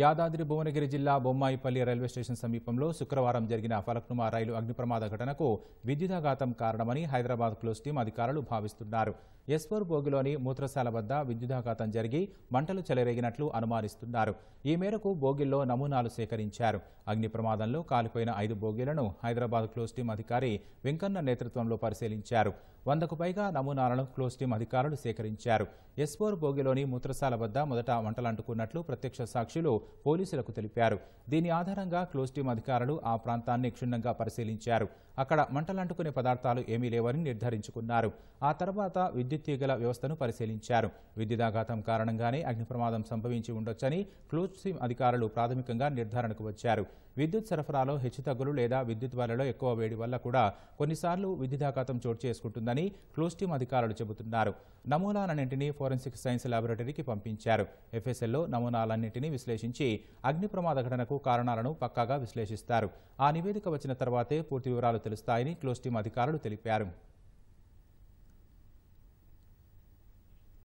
యాదాద్రి భువనగిరి జిల్లా Bommaipally railway station సమీపంలో శుక్రవారం జరిగిన ఫలక్నుమా రైలు అగ్నిప్రమాద ఘటనకు విద్యుదాఘాతం కారణమని హైదరాబాద్ క్లోజ్ టీం అధికారులు భావిస్తున్నారు ఎస్వర్ బోగిలోని మూత్రశాల వద్ద విద్యుదాఘాతం జరిగి మంటలు చెలరేగినట్లు అనుమానిస్తున్నారు ఈ మేరకు బోగిల్లో నమూనాలు సేకరించారు అగ్ని ప్రమాదంలో కాలిపోయిన ఐదు బోగీలను హైదరాబాద్ క్లోజ్ టీం అధికారి వెంకన్న నేతృత్వంలో పరిశీలించారు వందకు పైగా నమూనాలను క్లోజ్ టీం అధికారులు సేకరించారు ఎస్వోర్ బోగిలోని మూత్రశాల వద్ద మొదట మంటలంటుకున్నట్లు ప్రత్యక్ష సాక్షులు పోలీసులకు తెలిపారు దీని ఆధారంగా క్లోజ్ టీం అధికారులు ఆ ప్రాంతాన్ని క్షుణ్ణంగా పరిశీలించారు అక్కడ మంటలంటుకునే పదార్థాలు ఏమీ లేవని నిర్ధారించుకున్నారు ఆ తర్వాత విద్యుత్ తీగల వ్యవస్థను పరిశీలించారు విద్యుదాఘాతం కారణంగానే అగ్ని సంభవించి ఉండొచ్చని క్లోజ్ టీమ్ అధికారులు ప్రాథమికంగా నిర్ధారణకు వచ్చారు విద్యుత్ సరఫరాలో హెచ్చుతగ్గులు లేదా విద్యుత్ వలలో ఎక్కువ వేడి వల్ల కూడా కొన్నిసార్లు విద్యుదాఘాతం చోటు చేసుకుంటుందని క్లోజ్ టీమ్ అధికారులు చెబుతున్నారు నమూనాలన్నింటినీ ఫోరెన్సిక్ సైన్స్ లాబొరేటరీకి పంపించారు ఎఫ్ఎస్ఎల్లో నమూనాలన్నింటినీ విశ్లేషించారు పరిశీలించి అగ్ని ప్రమాద ఘటనకు కారణాలను పక్కాగా విశ్లేషిస్తారు ఆ నివేదిక వచ్చిన తర్వాతే పూర్తి వివరాలు తెలుస్తాయని క్లోజ్ టీమ్ అధికారులు తెలిపారు